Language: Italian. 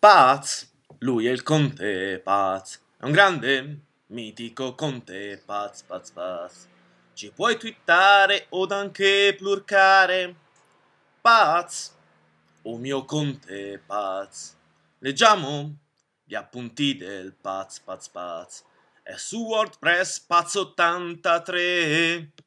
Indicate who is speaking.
Speaker 1: Paz, lui è il conte Paz, è un grande mitico conte Paz, Paz, Paz. Ci puoi twittare o anche plurcare. Paz, o mio conte Paz, leggiamo gli appunti del Paz, Paz, Paz. È su WordPress Paz 83.